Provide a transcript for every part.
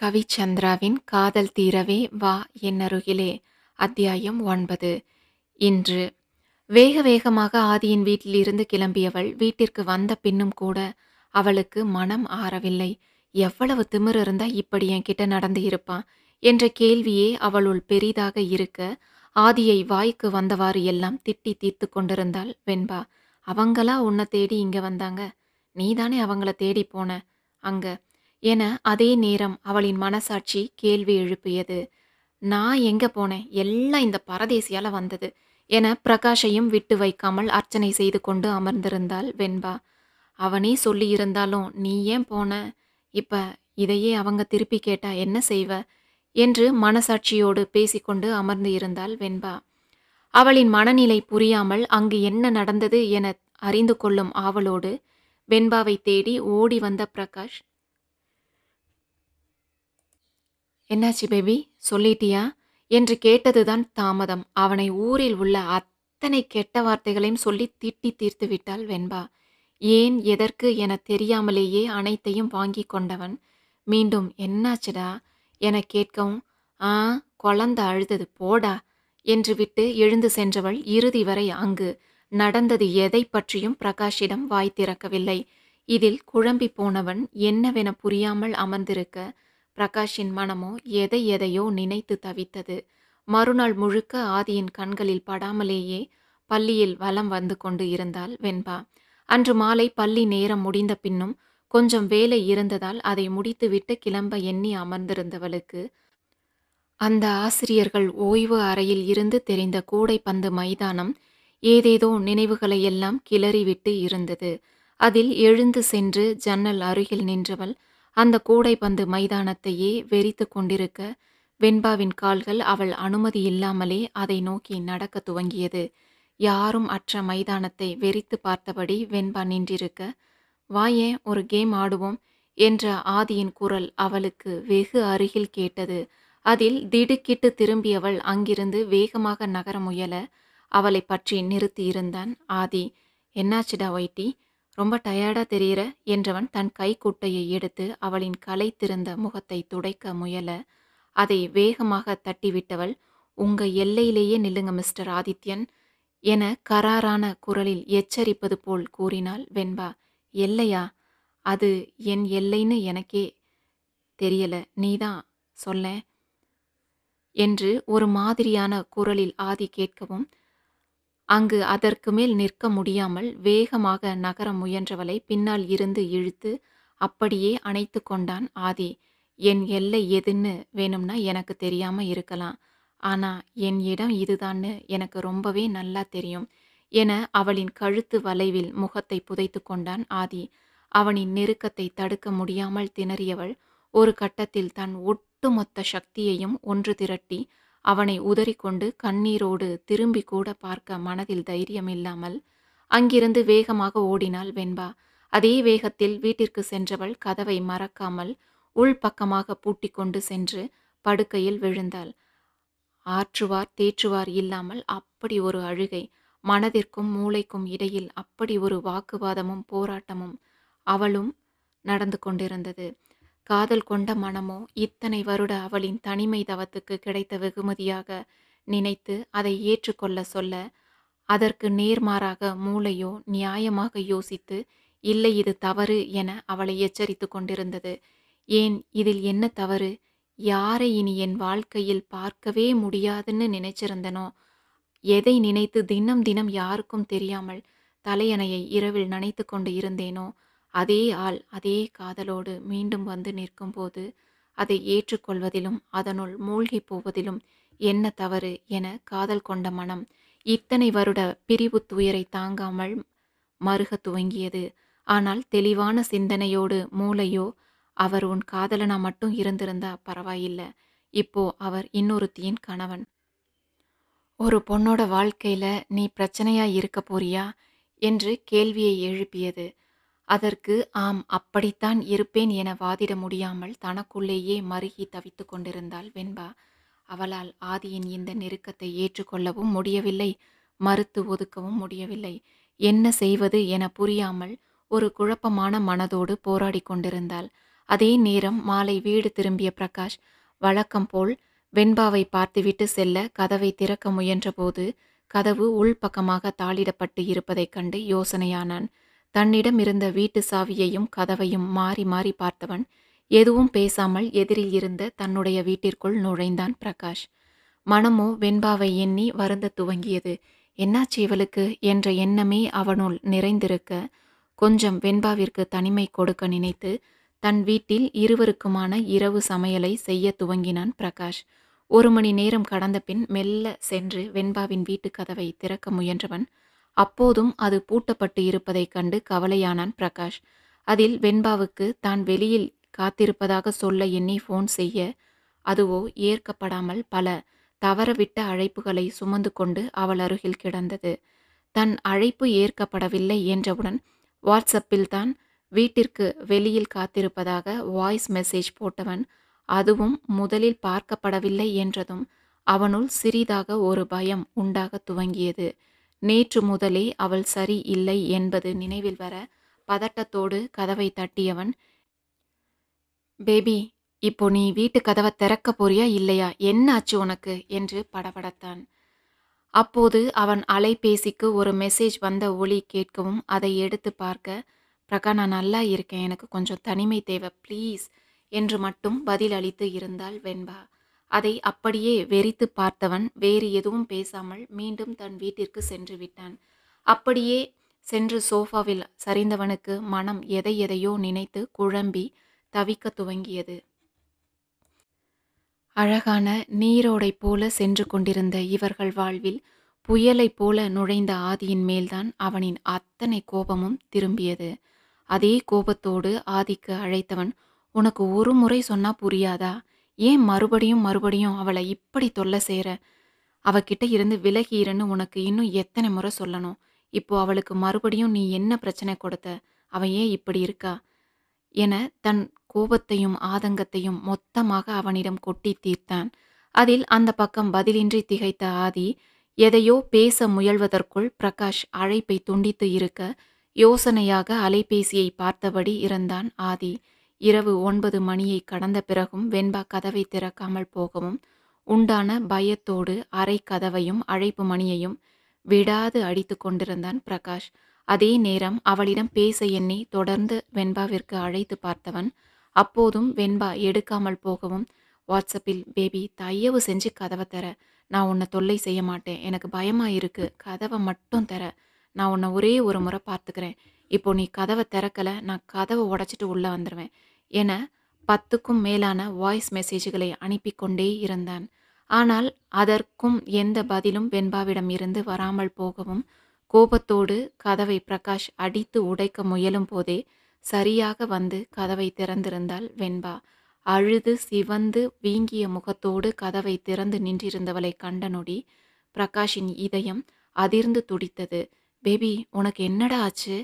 கவிச்சந்திராவின் காதல் தீரவே வா என்னருகிலே அத்தியாயம் ஒன்பது இன்று வேக வேகமாக ஆதியின் வீட்டிலிருந்து கிளம்பியவள் வீட்டிற்கு வந்த பின்னும் கூட அவளுக்கு மனம் ஆறவில்லை எவ்வளவு திமிர் இருந்தா இப்படி என்கிட்ட நடந்து இருப்பான் என்ற கேள்வியே அவளுள் பெரிதாக இருக்க ஆதியை வாய்க்கு வந்தவாறு எல்லாம் திட்டி தீர்த்து கொண்டிருந்தாள் வெண்பா அவங்களா உன்னை தேடி இங்க வந்தாங்க நீதானே அவங்கள தேடி போன அங்க என அதே நேரம் அவளின் மனசாட்சி கேள்வி எழுப்பியது நான் எங்க போனேன் எல்லாம் இந்த பரதேசியால வந்தது என பிரகாஷையும் விட்டு வைக்காமல் அர்ச்சனை செய்து கொண்டு அமர்ந்திருந்தாள் வெண்பா அவனே சொல்லியிருந்தாலும் நீ ஏன் போன இப்ப இதையே அவங்க திருப்பி கேட்டா என்ன செய்வ என்று மனசாட்சியோடு பேசிக்கொண்டு அமர்ந்து இருந்தாள் வெண்பா அவளின் மனநிலை புரியாமல் அங்கு என்ன நடந்தது என அறிந்து கொள்ளும் ஆவலோடு வெண்பாவை தேடி ஓடி வந்த பிரகாஷ் என்னாச்சு பேபி சொல்லிட்டியா என்று கேட்டதுதான் தாமதம் அவனை ஊரில் உள்ள அத்தனை கெட்ட வார்த்தைகளையும் சொல்லி திட்டி தீர்த்து விட்டாள் வெண்பா ஏன் எதற்கு என தெரியாமலேயே அனைத்தையும் வாங்கி கொண்டவன் மீண்டும் என்னாச்சுடா என கேட்கவும் ஆ குழந்த அழுதது போடா என்று விட்டு எழுந்து சென்றவள் இறுதி வரை அங்கு நடந்தது எதை பற்றியும் பிரகாஷிடம் வாய் திறக்கவில்லை இதில் குழம்பி போனவன் என்னவென புரியாமல் அமர்ந்திருக்க பிரகாஷின் மனமோ எதை எதையோ நினைத்து தவித்தது மறுநாள் முழுக்க ஆதியின் கண்களில் படாமலேயே பள்ளியில் வலம் வந்து கொண்டு இருந்தால் வெண்பா அன்று மாலை பள்ளி நேரம் முடிந்த பின்னும் கொஞ்சம் வேலை இருந்ததால் அதை முடித்துவிட்டு கிளம்ப எண்ணி அமர்ந்திருந்தவளுக்கு அந்த ஆசிரியர்கள் ஓய்வு அறையில் இருந்து தெரிந்த கூடைப்பந்து மைதானம் ஏதேதோ நினைவுகளை எல்லாம் கிளறிவிட்டு இருந்தது அதில் எழுந்து சென்று ஜன்னல் அருகில் நின்றவள் அந்த கூடைப்பந்து மைதானத்தையே வெறித்து கொண்டிருக்க வெண்பாவின் கால்கள் அவள் அனுமதி இல்லாமலே அதை நோக்கி நடக்க துவங்கியது யாரும் அற்ற மைதானத்தை வெறித்து பார்த்தபடி வெண்பா நின்றிருக்க வாயே ஒரு கேம் ஆடுவோம் என்ற ஆதியின் குரல் அவளுக்கு வெகு அருகில் கேட்டது அதில் திடுக்கிட்டு திரும்பியவள் அங்கிருந்து வேகமாக நகர முயல அவளை பற்றி நிறுத்தியிருந்தான் ஆதி என்னாச்சுடா ஒயிட்டி ரொம்ப டயர்டா தெரியிற என்றவன் தன் கைக்குட்டையை எடுத்து அவளின் கலைத்திருந்த முகத்தை துடைக்க முயல அதை வேகமாக தட்டிவிட்டவள் உங்க எல்லையிலேயே நில்லுங்க மிஸ்டர் ஆதித்யன் என கராரான குரலில் எச்சரிப்பது போல் கூறினாள் வெண்பா எல்லையா அது என் எல்லைன்னு எனக்கே தெரியல நீதான் சொல்ல என்று ஒரு மாதிரியான குரலில் ஆதி கேட்கவும் அங்கு அதற்கு மேல் நிற்க முடியாமல் வேகமாக நகர முயன்றவளை பின்னால் இருந்து இழுத்து அப்படியே அணைத்து கொண்டான் ஆதி என் எல்லை எதுன்னு வேணும்னா எனக்கு தெரியாம இருக்கலாம் ஆனா என் இடம் இதுதான்னு எனக்கு ரொம்பவே நல்லா தெரியும் என அவளின் கழுத்து வளைவில் முகத்தை புதைத்து கொண்டான் ஆதி அவனின் நெருக்கத்தை தடுக்க முடியாமல் திணறியவள் ஒரு கட்டத்தில் தன் ஒட்டுமொத்த சக்தியையும் ஒன்று திரட்டி அவனை உதறிக்கொண்டு கண்ணீரோடு திரும்பி கூட பார்க்க மனதில் தைரியம் இல்லாமல் அங்கிருந்து வேகமாக ஓடினாள் வெண்பா அதே வேகத்தில் வீட்டிற்கு சென்றவள் கதவை மறக்காமல் உள் பக்கமாக பூட்டி கொண்டு சென்று படுக்கையில் விழுந்தாள் ஆற்றுவார் தேற்றுவார் இல்லாமல் அப்படி ஒரு அழுகை மனதிற்கும் மூளைக்கும் இடையில் அப்படி ஒரு வாக்குவாதமும் போராட்டமும் அவளும் நடந்து கொண்டிருந்தது காதல் கொண்ட மனமோ இத்தனை வருட அவளின் தனிமை தவத்துக்கு கிடைத்த வெகுமதியாக நினைத்து அதை ஏற்றுக்கொள்ள சொல்ல அதற்கு நேர்மாறாக மூளையோ நியாயமாக யோசித்து இல்லை இது தவறு என அவளை எச்சரித்து கொண்டிருந்தது ஏன் இதில் என்ன தவறு யாரை இனி என் வாழ்க்கையில் பார்க்கவே முடியாதுன்னு நினைச்சிருந்தனோ எதை நினைத்து தினம் தினம் யாருக்கும் தெரியாமல் தலையணையை இரவில் நினைத்து கொண்டு இருந்தேனோ அதே ஆள் அதே காதலோடு மீண்டும் வந்து நிற்கும்போது அதை ஏற்றுக்கொள்வதிலும் அதனுள் மூழ்கி போவதிலும் என்ன தவறு என காதல் கொண்ட மனம் இத்தனை வருட பிரிவு துயரை தாங்காமல் மறுக துவங்கியது ஆனால் தெளிவான சிந்தனையோடு மூளையோ அவர் உன் காதலனா மட்டும் இருந்திருந்தா பரவாயில்லை இப்போ அவர் இன்னொருத்தியின் கணவன் ஒரு பொண்ணோட வாழ்க்கையில நீ பிரச்சனையா இருக்க போறியா என்று கேள்வியை எழுப்பியது அதற்கு ஆம் அப்படித்தான் இருப்பேன் என வாதிட முடியாமல் தனக்குள்ளேயே மருகி தவித்து கொண்டிருந்தாள் வெண்பா அவளால் ஆதியின் இந்த நெருக்கத்தை ஏற்றுக்கொள்ளவும் முடியவில்லை மறுத்து ஒதுக்கவும் முடியவில்லை என்ன செய்வது என புரியாமல் ஒரு குழப்பமான மனதோடு போராடி கொண்டிருந்தாள் அதே நேரம் மாலை வீடு திரும்பிய பிரகாஷ் வழக்கம் போல் வெண்பாவை பார்த்துவிட்டு செல்ல கதவை திறக்க முயன்றபோது கதவு உள்பக்கமாக தாளிடப்பட்டு இருப்பதைக் கண்டு யோசனையானான் தன்னிடம் இருந்த வீட்டு சாவியையும் கதவையும் மாறி மாறி பார்த்தவன் எதுவும் பேசாமல் எதிரில் இருந்த தன்னுடைய வீட்டிற்குள் நுழைந்தான் பிரகாஷ் மனமோ வெண்பாவை எண்ணி வருந்த துவங்கியது என்னாச்சு இவளுக்கு என்ற எண்ணமே அவனுள் நிறைந்திருக்க கொஞ்சம் வெண்பாவிற்கு தனிமை கொடுக்க நினைத்து தன் வீட்டில் இருவருக்குமான இரவு சமையலை செய்ய துவங்கினான் பிரகாஷ் ஒரு மணி நேரம் கடந்த பின் மெல்ல சென்று வெண்பாவின் வீட்டு கதவை திறக்க முயன்றவன் அப்போதும் அது பூட்டப்பட்டு இருப்பதைக் கண்டு கவலையானான் பிரகாஷ் அதில் வெண்பாவுக்கு தான் வெளியில் காத்திருப்பதாக சொல்ல எண்ணி ஃபோன் செய்ய அதுவோ ஏற்கப்படாமல் பல தவறவிட்ட அழைப்புகளை சுமந்து கொண்டு அவள் அருகில் கிடந்தது தன் அழைப்பு ஏற்கப்படவில்லை என்றவுடன் வாட்ஸ்அப்பில் தான் வீட்டிற்கு வெளியில் காத்திருப்பதாக வாய்ஸ் மெசேஜ் போட்டவன் அதுவும் முதலில் பார்க்கப்படவில்லை என்றதும் அவனுள் சிறிதாக ஒரு பயம் உண்டாக துவங்கியது நேற்று முதலே அவள் சரி இல்லை என்பது நினைவில் வர பதட்டத்தோடு கதவை தட்டியவன் பேபி இப்போ நீ வீட்டு கதவை திறக்க போறியா இல்லையா என்ன ஆச்சு உனக்கு என்று படபடத்தான் அப்போது அவன் அலைபேசிக்கு ஒரு மெசேஜ் வந்த ஒளி கேட்கவும் அதை எடுத்து பார்க்க பிரகா நான் நல்லா இருக்கேன் எனக்கு கொஞ்சம் தனிமை தேவை ப்ளீஸ் என்று மட்டும் பதில் அளித்து இருந்தால் வெண்பா அதை அப்படியே வெறித்து பார்த்தவன் வேறு எதுவும் பேசாமல் மீண்டும் தன் வீட்டிற்கு சென்று விட்டான் அப்படியே சென்று சோஃபாவில் சரிந்தவனுக்கு மனம் எதை எதையோ நினைத்து குழம்பி தவிக்க துவங்கியது அழகான நீரோடை போல சென்று கொண்டிருந்த இவர்கள் வாழ்வில் புயலைப் போல நுழைந்த ஆதியின் மேல்தான் அவனின் அத்தனை கோபமும் திரும்பியது அதே கோபத்தோடு ஆதிக்கு அழைத்தவன் உனக்கு ஒரு முறை சொன்னா புரியாதா ஏன் மறுபடியும் மறுபடியும் அவளை இப்படி தொல்லை செய்கிற அவகிட்ட இருந்து விலகிறன்னு உனக்கு இன்னும் எத்தனை முறை சொல்லணும் இப்போ அவளுக்கு மறுபடியும் நீ என்ன பிரச்சனை கொடுத்த அவன் ஏன் இப்படி இருக்கா என தன் கோபத்தையும் ஆதங்கத்தையும் மொத்தமாக அவனிடம் கொட்டி தீர்த்தான் அதில் அந்த பக்கம் பதிலின்றி திகைத்த ஆதி எதையோ பேச முயல்வதற்குள் பிரகாஷ் அழைப்பை துண்டித்து இருக்க யோசனையாக அலைபேசியை பார்த்தபடி இருந்தான் ஆதி இரவு ஒன்பது மணியை கடந்த பிறகும் வெண்பா கதவை திறக்காமல் போகவும் உண்டான பயத்தோடு அறை கதவையும் அழைப்பு மணியையும் விடாது அடித்து கொண்டிருந்தான் பிரகாஷ் அதே நேரம் அவளிடம் பேச எண்ணி தொடர்ந்து வெண்பாவிற்கு அழைத்து பார்த்தவன் அப்போதும் வெண்பா எடுக்காமல் போகவும் வாட்ஸ்அப்பில் பேபி தயவு செஞ்சு கதவை தர நான் உன்னை தொல்லை செய்ய மாட்டேன் எனக்கு பயமாக இருக்குது கதவை மட்டும் தர நான் உன்னை ஒரே ஒரு முறை பார்த்துக்கிறேன் இப்போ நீ கதவை திறக்கலை நான் கதவை உடச்சிட்டு உள்ளே வந்துடுவேன் என பத்துக்கும் மேலான வாய்ஸ் மெசேஜ்களை அனுப்பி கொண்டே இருந்தான் ஆனால் அதற்கும் எந்த பதிலும் வெண்பாவிடம் இருந்து வராமல் போகவும் கோபத்தோடு கதவை பிரகாஷ் அடித்து உடைக்க முயலும் போதே சரியாக வந்து கதவை திறந்திருந்தாள் வெண்பா அழுது சிவந்து வீங்கிய முகத்தோடு கதவை திறந்து நின்றிருந்தவளை கண்ட நொடி பிரகாஷின் இதயம் அதிர்ந்து துடித்தது பேபி உனக்கு என்னடா ஆச்சு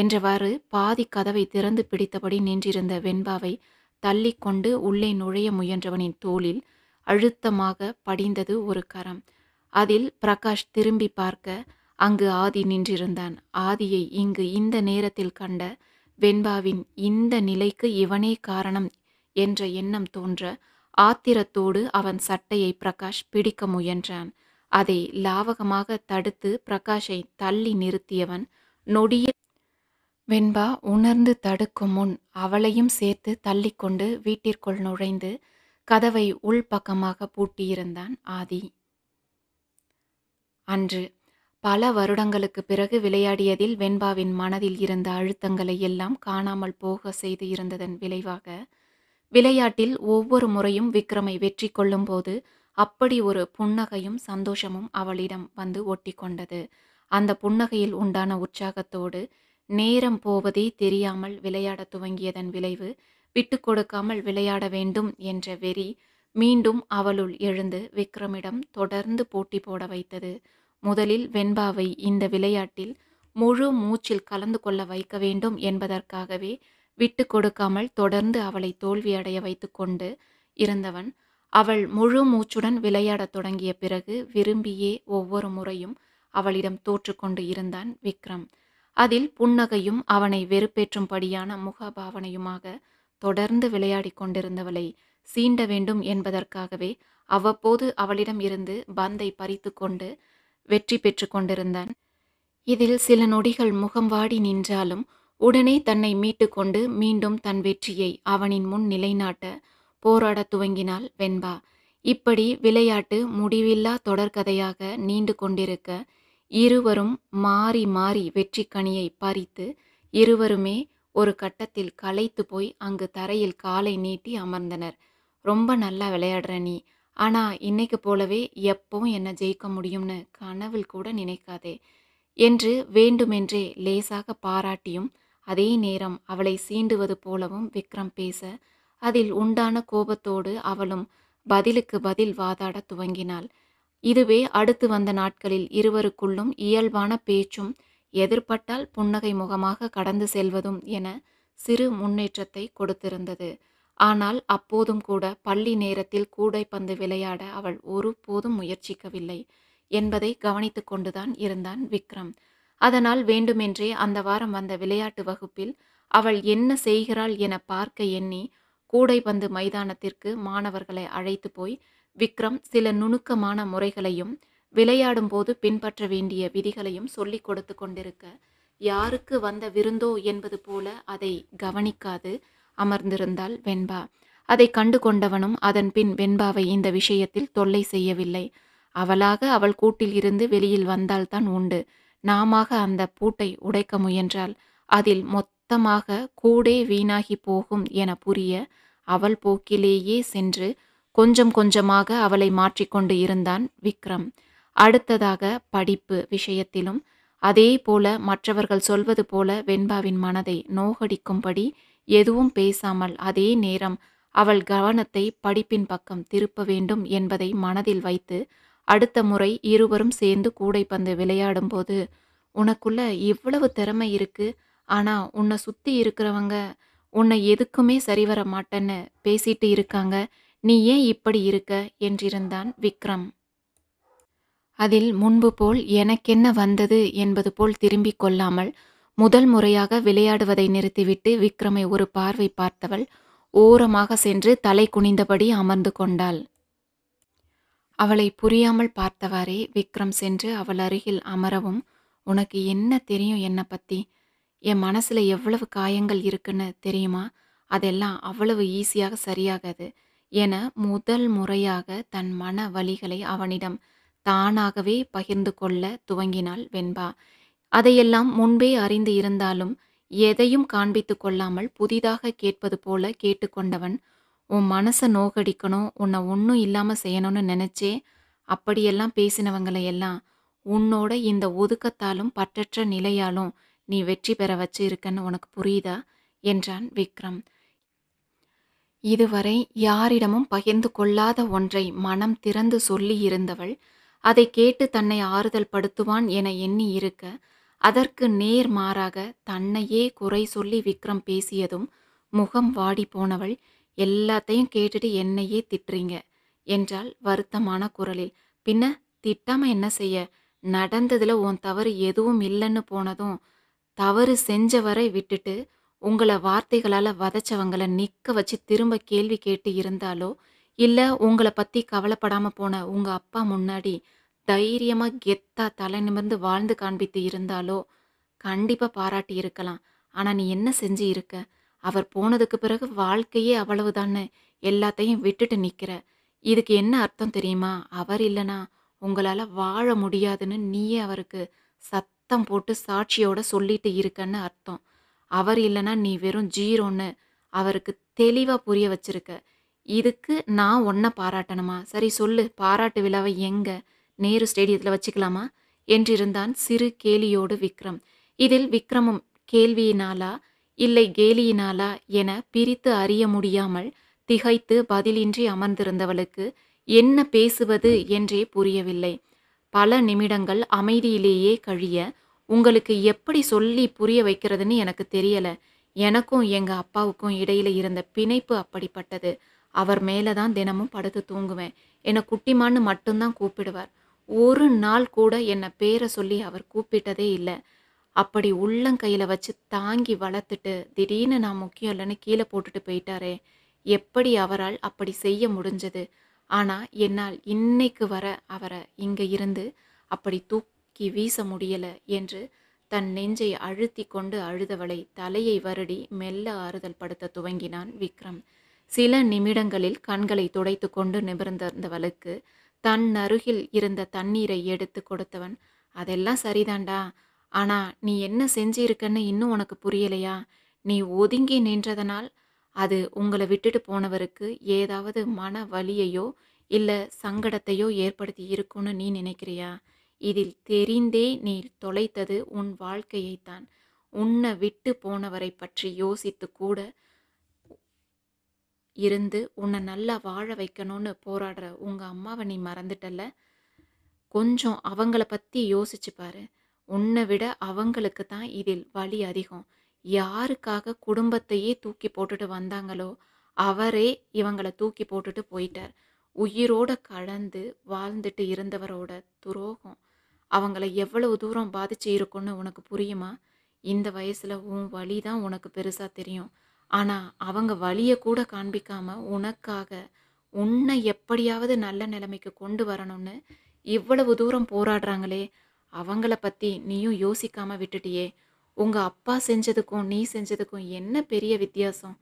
என்றவாறு பாதி கதவை திறந்து பிடித்தபடி நின்றிருந்த வெண்பாவை தள்ளி கொண்டு உள்ளே நுழைய முயன்றவனின் தோளில் அழுத்தமாக படிந்தது ஒரு கரம் அதில் பிரகாஷ் திரும்பி பார்க்க அங்கு ஆதி நின்றிருந்தான் ஆதியை இங்கு இந்த நேரத்தில் கண்ட வெண்பாவின் இந்த நிலைக்கு இவனே காரணம் என்ற எண்ணம் தோன்ற ஆத்திரத்தோடு அவன் சட்டையை பிரகாஷ் பிடிக்க முயன்றான் அதை லாவகமாக தடுத்து பிரகாஷை தள்ளி நிறுத்தியவன் நொடிய வெண்பா உணர்ந்து தடுக்கும் முன் அவளையும் சேர்த்து தள்ளிக்கொண்டு வீட்டிற்குள் நுழைந்து கதவை உள்பக்கமாக பூட்டியிருந்தான் ஆதி அன்று பல வருடங்களுக்கு பிறகு விளையாடியதில் வெண்பாவின் மனதில் இருந்த அழுத்தங்களை எல்லாம் காணாமல் போக செய்து இருந்ததன் விளைவாக விளையாட்டில் ஒவ்வொரு முறையும் விக்ரமை வெற்றி கொள்ளும்போது போது அப்படி ஒரு புன்னகையும் சந்தோஷமும் அவளிடம் வந்து ஒட்டி கொண்டது அந்த புன்னகையில் உண்டான உற்சாகத்தோடு நேரம் போவதே தெரியாமல் விளையாட துவங்கியதன் விளைவு விட்டு கொடுக்காமல் விளையாட வேண்டும் என்ற வெறி மீண்டும் அவளுள் எழுந்து விக்ரமிடம் தொடர்ந்து போட்டி போட வைத்தது முதலில் வெண்பாவை இந்த விளையாட்டில் முழு மூச்சில் கலந்து கொள்ள வைக்க வேண்டும் என்பதற்காகவே விட்டு கொடுக்காமல் தொடர்ந்து அவளை தோல்வியடைய வைத்து கொண்டு இருந்தவன் அவள் முழு மூச்சுடன் விளையாடத் தொடங்கிய பிறகு விரும்பியே ஒவ்வொரு முறையும் அவளிடம் தோற்றுக்கொண்டு இருந்தான் விக்ரம் அதில் புன்னகையும் அவனை வெறுப்பேற்றும்படியான முகபாவனையுமாக தொடர்ந்து விளையாடி கொண்டிருந்தவளை சீண்ட வேண்டும் என்பதற்காகவே அவ்வப்போது அவளிடம் இருந்து பந்தை பறித்து கொண்டு வெற்றி பெற்று கொண்டிருந்தான் இதில் சில நொடிகள் முகம் வாடி நின்றாலும் உடனே தன்னை மீட்டுக்கொண்டு மீண்டும் தன் வெற்றியை அவனின் முன் நிலைநாட்ட போராடத் துவங்கினாள் வெண்பா இப்படி விளையாட்டு முடிவில்லா தொடர்கதையாக நீண்டு கொண்டிருக்க இருவரும் மாறி மாறி வெற்றி கனியை பறித்து இருவருமே ஒரு கட்டத்தில் களைத்து போய் அங்கு தரையில் காலை நீட்டி அமர்ந்தனர் ரொம்ப நல்லா விளையாடுற நீ ஆனால் இன்னைக்கு போலவே எப்பவும் என்னை ஜெயிக்க முடியும்னு கனவில் கூட நினைக்காதே என்று வேண்டுமென்றே லேசாக பாராட்டியும் அதே நேரம் அவளை சீண்டுவது போலவும் விக்ரம் பேச அதில் உண்டான கோபத்தோடு அவளும் பதிலுக்கு பதில் வாதாட துவங்கினாள் இதுவே அடுத்து வந்த நாட்களில் இருவருக்குள்ளும் இயல்பான பேச்சும் எதிர்பட்டால் புன்னகை முகமாக கடந்து செல்வதும் என சிறு முன்னேற்றத்தை கொடுத்திருந்தது ஆனால் அப்போதும் கூட பள்ளி நேரத்தில் கூடைப்பந்து விளையாட அவள் ஒரு போதும் முயற்சிக்கவில்லை என்பதை கவனித்து கொண்டுதான் இருந்தான் விக்ரம் அதனால் வேண்டுமென்றே அந்த வாரம் வந்த விளையாட்டு வகுப்பில் அவள் என்ன செய்கிறாள் என பார்க்க எண்ணி கூடைப்பந்து மைதானத்திற்கு மாணவர்களை அழைத்து போய் விக்ரம் சில நுணுக்கமான முறைகளையும் விளையாடும் போது பின்பற்ற வேண்டிய விதிகளையும் சொல்லிக் கொடுத்து கொண்டிருக்க யாருக்கு வந்த விருந்தோ என்பது போல அதை கவனிக்காது அமர்ந்திருந்தாள் வெண்பா அதை கண்டு கொண்டவனும் அதன் பின் வெண்பாவை இந்த விஷயத்தில் தொல்லை செய்யவில்லை அவளாக அவள் கூட்டில் இருந்து வெளியில் வந்தால்தான் உண்டு நாம அந்த பூட்டை உடைக்க முயன்றால் அதில் மொத்த மொத்தமாக கூடே வீணாகி போகும் என புரிய அவள் போக்கிலேயே சென்று கொஞ்சம் கொஞ்சமாக அவளை மாற்றிக்கொண்டு இருந்தான் விக்ரம் அடுத்ததாக படிப்பு விஷயத்திலும் அதே போல மற்றவர்கள் சொல்வது போல வெண்பாவின் மனதை நோகடிக்கும்படி எதுவும் பேசாமல் அதே நேரம் அவள் கவனத்தை படிப்பின் பக்கம் திருப்ப வேண்டும் என்பதை மனதில் வைத்து அடுத்த முறை இருவரும் சேர்ந்து கூடைப்பந்து விளையாடும்போது உனக்குள்ள இவ்வளவு திறமை இருக்குது ஆனால் உன்னை சுற்றி இருக்கிறவங்க உன்னை எதுக்குமே சரிவர மாட்டேன்னு பேசிட்டு இருக்காங்க நீ ஏன் இப்படி இருக்க என்றிருந்தான் விக்ரம் அதில் முன்பு போல் எனக்கென்ன வந்தது என்பது போல் திரும்பிக் கொள்ளாமல் முதல் முறையாக விளையாடுவதை நிறுத்திவிட்டு விக்ரமை ஒரு பார்வை பார்த்தவள் ஓரமாக சென்று தலை குனிந்தபடி அமர்ந்து கொண்டாள் அவளை புரியாமல் பார்த்தவாறே விக்ரம் சென்று அவள் அருகில் அமரவும் உனக்கு என்ன தெரியும் என்னை பற்றி என் மனசில் எவ்வளவு காயங்கள் இருக்குன்னு தெரியுமா அதெல்லாம் அவ்வளவு ஈஸியாக சரியாகாது என முதல் முறையாக தன் மன வழிகளை அவனிடம் தானாகவே பகிர்ந்து கொள்ள துவங்கினாள் வெண்பா அதையெல்லாம் முன்பே அறிந்து இருந்தாலும் எதையும் காண்பித்து கொள்ளாமல் புதிதாக கேட்பது போல கேட்டுக்கொண்டவன் உன் மனசை நோகடிக்கணும் உன்னை ஒன்றும் இல்லாமல் செய்யணும்னு நினச்சே அப்படியெல்லாம் பேசினவங்களையெல்லாம் உன்னோட இந்த ஒதுக்கத்தாலும் பற்றற்ற நிலையாலும் நீ வெற்றி பெற வச்சு இருக்கன்னு உனக்கு புரியுதா என்றான் விக்ரம் இதுவரை யாரிடமும் பகிர்ந்து கொள்ளாத ஒன்றை மனம் திறந்து சொல்லி இருந்தவள் அதை கேட்டு தன்னை ஆறுதல் படுத்துவான் என எண்ணி இருக்க அதற்கு நேர் மாறாக தன்னையே குறை சொல்லி விக்ரம் பேசியதும் முகம் வாடி போனவள் எல்லாத்தையும் கேட்டுட்டு என்னையே திட்டுறீங்க என்றால் வருத்தமான குரலில் பின்ன திட்டாம என்ன செய்ய நடந்ததுல உன் தவறு எதுவும் இல்லைன்னு போனதும் தவறு செஞ்சவரை விட்டுட்டு, உங்களை வார்த்தைகளால் வதச்சவங்களை நிற்க வச்சு திரும்ப கேள்வி கேட்டு இருந்தாலோ, இல்லை உங்களை பற்றி கவலைப்படாமல் போன உங்கள் அப்பா முன்னாடி தைரியமாக கெத்தா தலை நிமிர்ந்து வாழ்ந்து காண்பித்து இருந்தாலோ, கண்டிப்பாக பாராட்டி இருக்கலாம். ஆனால் நீ என்ன செஞ்சு இருக்க? அவர் போனதுக்கு பிறகு வாழ்க்கையே அவ்வளவுதான்னு எல்லாத்தையும் விட்டுட்டு நிற்கிற இதுக்கு என்ன அர்த்தம் தெரியுமா? அவர் இல்லைனா உங்களால் வாழ முடியாதுன்னு நீயே அவருக்கு சத் சத்தம் போட்டு சாட்சியோட சொல்லிட்டு இருக்கன்னு அர்த்தம் அவர் இல்லைன்னா நீ வெறும் ஜீரோன்னு அவருக்கு தெளிவாக புரிய வச்சிருக்க இதுக்கு நான் ஒன்றை பாராட்டணுமா சரி சொல்லு பாராட்டு விழாவை எங்கே நேரு ஸ்டேடியத்தில் வச்சுக்கலாமா என்றிருந்தான் சிறு கேலியோடு விக்ரம் இதில் விக்ரமும் கேள்வியினாலா இல்லை கேலியினாலா என பிரித்து அறிய முடியாமல் திகைத்து பதிலின்றி அமர்ந்திருந்தவளுக்கு என்ன பேசுவது என்றே புரியவில்லை பல நிமிடங்கள் அமைதியிலேயே கழிய உங்களுக்கு எப்படி சொல்லி புரிய வைக்கிறதுன்னு எனக்கு தெரியல எனக்கும் எங்கள் அப்பாவுக்கும் இடையில் இருந்த பிணைப்பு அப்படிப்பட்டது அவர் மேலே தான் தினமும் படுத்து தூங்குவேன் என்னை குட்டிமான்னு மட்டும்தான் கூப்பிடுவார் ஒரு நாள் கூட என்னை பேரை சொல்லி அவர் கூப்பிட்டதே இல்லை அப்படி உள்ளங்கையில் வச்சு தாங்கி வளர்த்துட்டு திடீர்னு நான் முக்கியம் இல்லைன்னு கீழே போட்டுட்டு போயிட்டாரே எப்படி அவரால் அப்படி செய்ய முடிஞ்சது ஆனால் என்னால் இன்னைக்கு வர அவரை இங்கே இருந்து அப்படி தூக்கி தூக்கி வீச முடியல என்று தன் நெஞ்சை அழுத்தி கொண்டு அழுதவளை தலையை வருடி மெல்ல ஆறுதல் படுத்த துவங்கினான் விக்ரம் சில நிமிடங்களில் கண்களை துடைத்து கொண்டு நிமிர்ந்திருந்தவளுக்கு தன் அருகில் இருந்த தண்ணீரை எடுத்து கொடுத்தவன் அதெல்லாம் சரிதான்டா ஆனா நீ என்ன செஞ்சிருக்கன்னு இன்னும் உனக்கு புரியலையா நீ ஒதுங்கி நின்றதனால் அது உங்களை விட்டுட்டு போனவருக்கு ஏதாவது மன வலியையோ இல்லை சங்கடத்தையோ ஏற்படுத்தி இருக்குன்னு நீ நினைக்கிறியா இதில் தெரிந்தே நீர் தொலைத்தது உன் வாழ்க்கையைத்தான் உன்னை விட்டு போனவரை பற்றி யோசித்து கூட இருந்து உன்னை நல்லா வாழ வைக்கணும்னு போராடுற உங்கள் அம்மாவை நீ மறந்துட்டல கொஞ்சம் அவங்கள பற்றி யோசிச்சு பாரு உன்னை விட அவங்களுக்கு தான் இதில் வலி அதிகம் யாருக்காக குடும்பத்தையே தூக்கி போட்டுட்டு வந்தாங்களோ அவரே இவங்களை தூக்கி போட்டுட்டு போயிட்டார் உயிரோட கலந்து வாழ்ந்துட்டு இருந்தவரோட துரோகம் அவங்கள எவ்வளவு தூரம் பாதிச்சு இருக்கும்னு உனக்கு புரியுமா இந்த வயசில் உன் வழி தான் உனக்கு பெருசாக தெரியும் ஆனால் அவங்க வழியை கூட காண்பிக்காம உனக்காக உன்னை எப்படியாவது நல்ல நிலைமைக்கு கொண்டு வரணும்னு இவ்வளவு தூரம் போராடுறாங்களே அவங்கள பற்றி நீயும் யோசிக்காம விட்டுட்டியே உங்கள் அப்பா செஞ்சதுக்கும் நீ செஞ்சதுக்கும் என்ன பெரிய வித்தியாசம்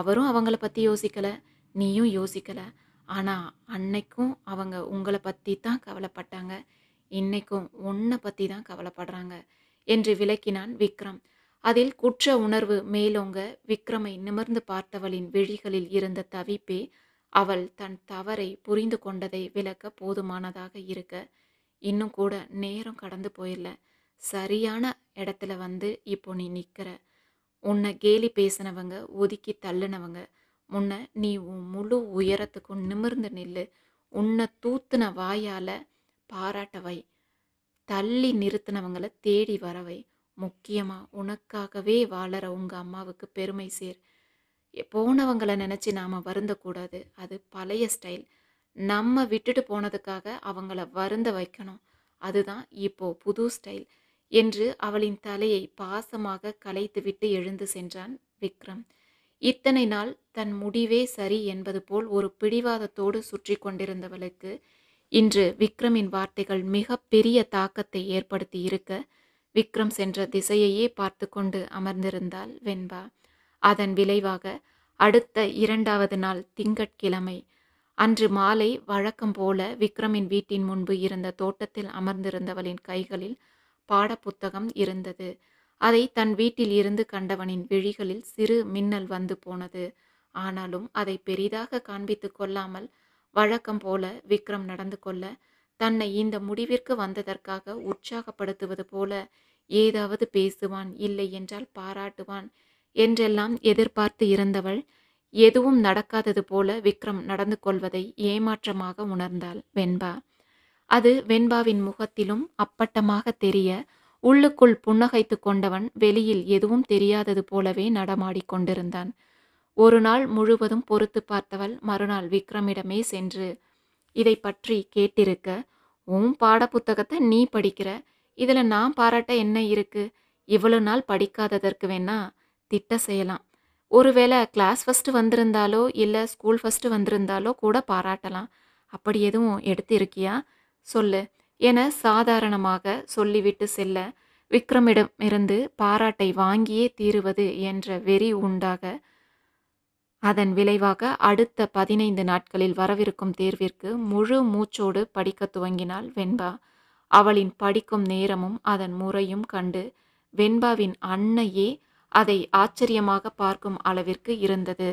அவரும் அவங்கள பற்றி யோசிக்கலை நீயும் யோசிக்கலை ஆனால் அன்னைக்கும் அவங்க உங்களை பற்றி தான் கவலைப்பட்டாங்க இன்னைக்கும் உன்னை பற்றி தான் கவலைப்படுறாங்க என்று விளக்கினான் விக்ரம் அதில் குற்ற உணர்வு மேலோங்க விக்ரமை நிமிர்ந்து பார்த்தவளின் விழிகளில் இருந்த தவிப்பே அவள் தன் தவறை புரிந்து கொண்டதை விளக்க போதுமானதாக இருக்க இன்னும் கூட நேரம் கடந்து போயிடல சரியான இடத்துல வந்து இப்போ நீ நிற்கிற உன்னை கேலி பேசினவங்க ஒதுக்கி தள்ளினவங்க முன்ன நீ உன் முழு உயரத்துக்கும் நிமிர்ந்து நில்லு உன்னை தூத்துன வாயால் பாராட்டவை தள்ளி நிறுத்தினவங்களை தேடி வரவை முக்கியமாக உனக்காகவே வாழற உங்கள் அம்மாவுக்கு பெருமை சேர் போனவங்களை நினச்சி நாம் வருந்தக்கூடாது அது பழைய ஸ்டைல் நம்ம விட்டுட்டு போனதுக்காக அவங்கள வருந்த வைக்கணும் அதுதான் இப்போ புது ஸ்டைல் என்று அவளின் தலையை பாசமாக கலைத்துவிட்டு எழுந்து சென்றான் விக்ரம் இத்தனை நாள் தன் முடிவே சரி என்பது போல் ஒரு பிடிவாதத்தோடு சுற்றி கொண்டிருந்தவளுக்கு இன்று விக்ரமின் வார்த்தைகள் மிக பெரிய தாக்கத்தை ஏற்படுத்தி இருக்க விக்ரம் சென்ற திசையையே பார்த்து கொண்டு அமர்ந்திருந்தாள் வெண்பா அதன் விளைவாக அடுத்த இரண்டாவது நாள் திங்கட்கிழமை அன்று மாலை வழக்கம் போல விக்ரமின் வீட்டின் முன்பு இருந்த தோட்டத்தில் அமர்ந்திருந்தவளின் கைகளில் பாடப்புத்தகம் இருந்தது அதை தன் வீட்டில் இருந்து கண்டவனின் விழிகளில் சிறு மின்னல் வந்து போனது ஆனாலும் அதை பெரிதாக காண்பித்து கொள்ளாமல் வழக்கம் போல விக்ரம் நடந்து கொள்ள தன்னை இந்த முடிவிற்கு வந்ததற்காக உற்சாகப்படுத்துவது போல ஏதாவது பேசுவான் இல்லை என்றால் பாராட்டுவான் என்றெல்லாம் எதிர்பார்த்து இருந்தவள் எதுவும் நடக்காதது போல விக்ரம் நடந்து கொள்வதை ஏமாற்றமாக உணர்ந்தாள் வெண்பா அது வெண்பாவின் முகத்திலும் அப்பட்டமாக தெரிய உள்ளுக்குள் புன்னகைத்து கொண்டவன் வெளியில் எதுவும் தெரியாதது போலவே நடமாடிக் கொண்டிருந்தான் ஒரு நாள் முழுவதும் பொறுத்து பார்த்தவள் மறுநாள் விக்ரமிடமே சென்று இதை பற்றி கேட்டிருக்க உன் பாட புத்தகத்தை நீ படிக்கிற இதில் நான் பாராட்ட என்ன இருக்கு இவ்வளவு நாள் படிக்காததற்கு வேணா திட்ட செய்யலாம் ஒருவேளை கிளாஸ் ஃபஸ்ட்டு வந்திருந்தாலோ இல்லை ஸ்கூல் ஃபஸ்ட்டு வந்திருந்தாலோ கூட பாராட்டலாம் அப்படி எதுவும் எடுத்து இருக்கியா சொல்லு என சாதாரணமாக சொல்லிவிட்டு செல்ல விக்ரமிடம் இருந்து பாராட்டை வாங்கியே தீருவது என்ற வெறி உண்டாக அதன் விளைவாக அடுத்த பதினைந்து நாட்களில் வரவிருக்கும் தேர்விற்கு முழு மூச்சோடு படிக்க துவங்கினாள் வெண்பா அவளின் படிக்கும் நேரமும் அதன் முறையும் கண்டு வெண்பாவின் அன்னையே அதை ஆச்சரியமாக பார்க்கும் அளவிற்கு இருந்தது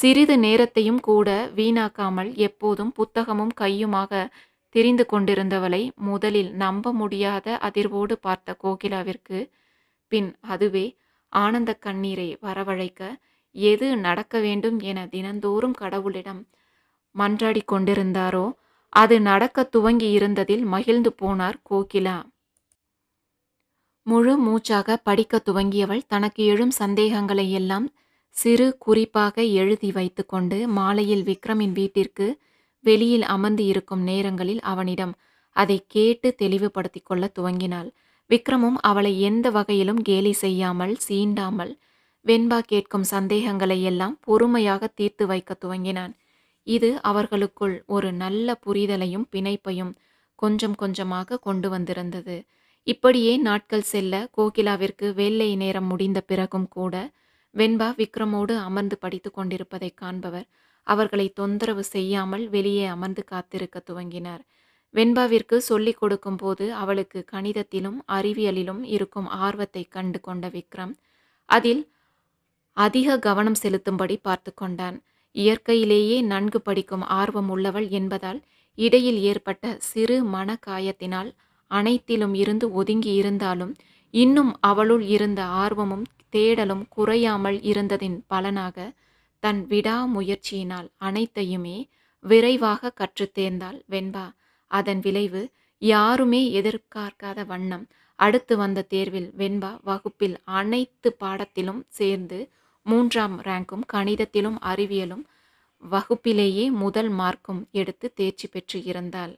சிறிது நேரத்தையும் கூட வீணாக்காமல் எப்போதும் புத்தகமும் கையுமாக தெரிந்து கொண்டிருந்தவளை முதலில் நம்ப முடியாத அதிர்வோடு பார்த்த கோகிலாவிற்கு பின் அதுவே ஆனந்த கண்ணீரை வரவழைக்க எது நடக்க வேண்டும் என தினந்தோறும் கடவுளிடம் மன்றாடி கொண்டிருந்தாரோ அது நடக்க துவங்கி இருந்ததில் மகிழ்ந்து போனார் கோகிலா முழு மூச்சாக படிக்க துவங்கியவள் தனக்கு எழும் சந்தேகங்களை எல்லாம் சிறு குறிப்பாக எழுதி வைத்துக்கொண்டு மாலையில் விக்ரமின் வீட்டிற்கு வெளியில் அமர்ந்து இருக்கும் நேரங்களில் அவனிடம் அதை கேட்டு தெளிவுபடுத்திக் கொள்ள துவங்கினாள் விக்ரமும் அவளை எந்த வகையிலும் கேலி செய்யாமல் சீண்டாமல் வெண்பா கேட்கும் சந்தேகங்களை எல்லாம் பொறுமையாக தீர்த்து வைக்க துவங்கினான் இது அவர்களுக்குள் ஒரு நல்ல புரிதலையும் பிணைப்பையும் கொஞ்சம் கொஞ்சமாக கொண்டு வந்திருந்தது இப்படியே நாட்கள் செல்ல கோகிலாவிற்கு வேலை நேரம் முடிந்த பிறகும் கூட வெண்பா விக்ரமோடு அமர்ந்து படித்து கொண்டிருப்பதை காண்பவர் அவர்களை தொந்தரவு செய்யாமல் வெளியே அமர்ந்து காத்திருக்க துவங்கினார் வெண்பாவிற்கு சொல்லிக் கொடுக்கும் போது அவளுக்கு கணிதத்திலும் அறிவியலிலும் இருக்கும் ஆர்வத்தை கண்டு கொண்ட விக்ரம் அதில் அதிக கவனம் செலுத்தும்படி பார்த்து கொண்டான் இயற்கையிலேயே நன்கு படிக்கும் ஆர்வம் உள்ளவள் என்பதால் இடையில் ஏற்பட்ட சிறு மன காயத்தினால் அனைத்திலும் இருந்து ஒதுங்கி இருந்தாலும் இன்னும் அவளுள் இருந்த ஆர்வமும் தேடலும் குறையாமல் இருந்ததின் பலனாக தன் விடாமுயற்சியினால் அனைத்தையுமே விரைவாக கற்றுத்தேர்ந்தாள் வெண்பா அதன் விளைவு யாருமே எதிர்பார்க்காத வண்ணம் அடுத்து வந்த தேர்வில் வெண்பா வகுப்பில் அனைத்து பாடத்திலும் சேர்ந்து மூன்றாம் ரேங்கும் கணிதத்திலும் அறிவியலும் வகுப்பிலேயே முதல் மார்க்கும் எடுத்து தேர்ச்சி பெற்று இருந்தாள்